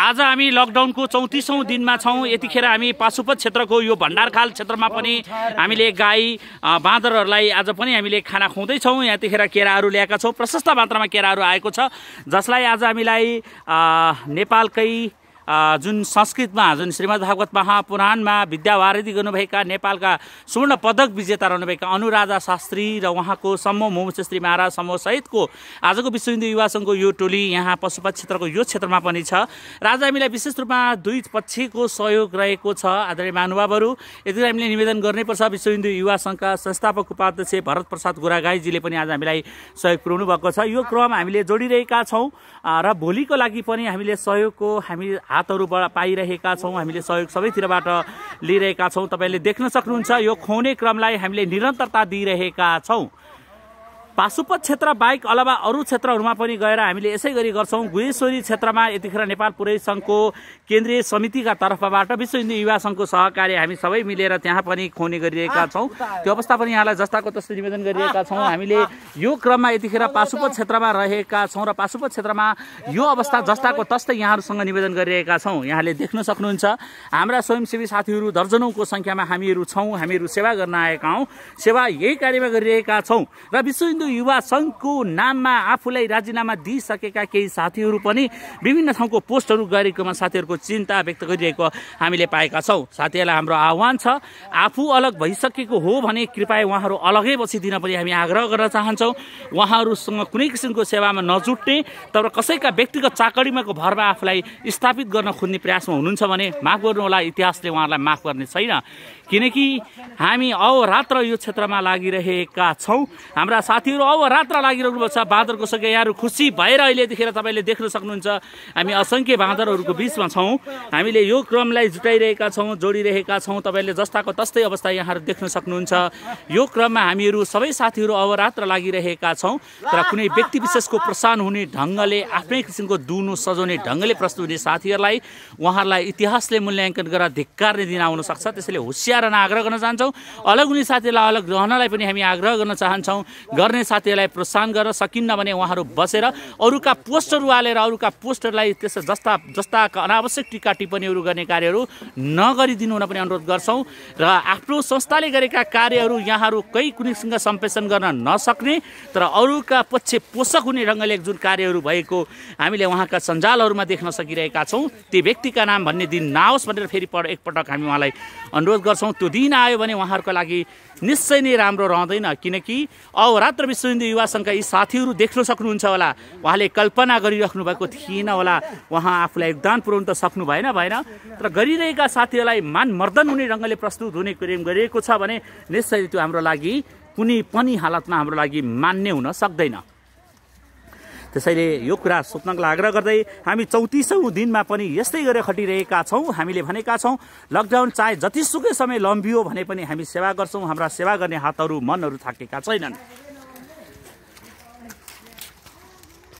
आज हामी लकडाउनको चौतिसौँ दिनमा छौँ यतिखेर हामी पाशुपत क्षेत्रको यो भण्डारखाल क्षेत्रमा पनि हामीले गाई बाँदरहरूलाई आज पनि हामीले खाना खुवाउँदैछौँ यतिखेर केराहरू ल्याएका छौँ प्रशस्त मात्रामा केराहरू आएको छ जसलाई आज हामीलाई नेपालकै जुन संस्कृतमा जुन भागवत महापुराणमा विद्यावारिधि गर्नुभएका नेपालका स्वर्ण पदक विजेता रहनुभएका अनुराधा शास्त्री र उहाँको समूह मोमुश्री महाराज महाराज सहितको आजको विश्व हिन्दू युवा सङ्घको यो टोली यहाँ पशुपत क्षेत्रको यो क्षेत्रमा पनि छ र आज हामीलाई विशेष रूपमा दुई पक्षको सहयोग रहेको छ आदरणीय महानुभावहरू यति हामीले निवेदन गर्नैपर्छ विश्व हिन्दू युवा सङ्घका संस्थापक उपाध्यक्ष भरत प्रसाद गोरागाईजीले पनि आज हामीलाई सहयोग पुऱ्याउनु भएको छ यो क्रम हामीले जोडिरहेका छौँ र भोलिको लागि पनि हामीले सहयोगको हामी हातहरूबाट पाइरहेका छौँ हामीले सहयोग सबैतिरबाट लिइरहेका छौँ तपाईँले देख्न सक्नुहुन्छ यो खुवाउने क्रमलाई हामीले निरन्तरता दिइरहेका छौँ पाशुपत क्षेत्र बाहेक अलावा अरू क्षेत्रहरूमा पनि गएर हामीले यसै गरी गर्छौँ गुहेश्वरी क्षेत्रमा यतिखेर नेपाल पुरै सङ्घको केन्द्रीय समितिका तर्फबाट विश्व हिन्दू युवा सङ्घको सहकार्य हामी सबै मिलेर त्यहाँ पनि खोने गरिरहेका छौँ त्यो अवस्था पनि यहाँलाई जस्ताको तस्तो निवेदन गरिरहेका छौँ हामीले यो क्रममा यतिखेर पाशुपत क्षेत्रमा रहेका छौँ र पाशुपत क्षेत्रमा यो अवस्था जस्ताको तस्तै यहाँहरूसँग निवेदन गरिरहेका छौँ यहाँले देख्न सक्नुहुन्छ हाम्रा स्वयंसेवी साथीहरू दर्जनौँको सङ्ख्यामा हामीहरू छौँ हामीहरू सेवा गर्न आएका हौँ सेवा यही कार्यमा गरिरहेका छौँ र विश्व हिन्दू युवा सङ्घको नाममा आफूलाई राजीनामा दिइसकेका केही साथीहरू पनि विभिन्न ठाउँको पोस्टहरू गरेकोमा साथीहरूको चिन्ता व्यक्त गरिरहेको हामीले पाएका छौँ साथीहरूलाई हाम्रो आह्वान छ आफू अलग भइसकेको हो भने कृपया उहाँहरू अलगै दिन पनि हामी आग्रह गर्न चाहन्छौँ उहाँहरूसँग कुनै किसिमको सेवामा नजुट्ने तर कसैका व्यक्तिगत चाकडीमाको भरमा आफूलाई स्थापित गर्न खोज्ने प्रयासमा हुनुहुन्छ भने माफ गर्नुहोला इतिहासले उहाँहरूलाई माफ गर्ने छैन किनकि हामी अवरात्र यो क्षेत्रमा लागिरहेका छौँ हाम्रा साथी तिम्रो अब रात्र लागिरहनु भएको छ बाँदरको सङ्ख्या यहाँहरू खुसी भएर अहिले यतिखेर तपाईँले देख्न सक्नुहुन्छ हामी असङ्ख्य बाँदरहरूको बिचमा छौँ हामीले यो क्रमलाई जुटाइरहेका छौँ जोडिरहेका छौँ तपाईँले जस्ताको तस्तै अवस्था यहाँहरू देख्न सक्नुहुन्छ यो क्रममा हामीहरू सबै साथीहरू अब रात्र लागिरहेका छौँ तर कुनै व्यक्ति विशेषको प्रसारण हुने ढङ्गले आफ्नै किसिमको दुनु सजाउने ढङ्गले प्रस्तुत हुने साथीहरूलाई उहाँहरूलाई इतिहासले मूल्याङ्कन गरेर नै दिन आउन सक्छ त्यसैले होसियार आग्रह गर्न चाहन्छौँ अलग हुने साथीहरूलाई अलग रहनलाई पनि हामी आग्रह गर्न चाहन्छौँ गर्ने साथीहरूलाई प्रोत्साहन गर्न सकिन्न भने उहाँहरू बसेर अरूका पोस्टहरू हालेर अरूका पोस्टहरूलाई त्यस्ता जस्ता जस्ता अनावश्यक टिका टिप्पणीहरू गर्ने कार्यहरू नगरिदिनु हुन पनि अनुरोध गर्छौँ र आफ्नो संस्थाले गरेका कार्यहरू यहाँहरू कहीँ कुनैसँग सम्प्रेषण गर्न नसक्ने तर अरूका पक्ष पोषक हुने ढङ्गले जुन कार्यहरू भएको हामीले उहाँका सञ्जालहरूमा देख्न सकिरहेका छौँ त्यो व्यक्तिका नाम भन्ने दिन नआओस् भनेर फेरि पढ एकपटक हामी उहाँलाई अनुरोध गर्छौँ त्यो दिन आयो भने उहाँहरूको लागि निश्चय नै राम्रो रहँदैन किनकि औ रात्र विश्वहिन्दू युवा सङ्घका यी साथीहरू देख्न सक्नुहुन्छ होला उहाँले कल्पना गरिराख्नु भएको थिएन होला उहाँ आफूलाई योगदान पुऱ्याउनु त सक्नु भएन भएन तर गरिरहेका साथीहरूलाई मान मर्दन हुने ढङ्गले प्रस्तुत हुने क्रिम गरिएको छ भने निश्चय त्यो हाम्रो लागि कुनै पनि हालतमा हाम्रो लागि मान्य हुन सक्दैन त्यसैले यो कुरा सोध्नको आग्रह गर्दै हामी चौतिसौँ दिनमा पनि यस्तै गरेर खटिरहेका छौँ हामीले भनेका छौँ लकडाउन चाहे जतिसुकै समय लम्बियो भने पनि हामी सेवा गर्छौँ हाम्रा सेवा गर्ने हातहरू मनहरू थाकेका छैनन्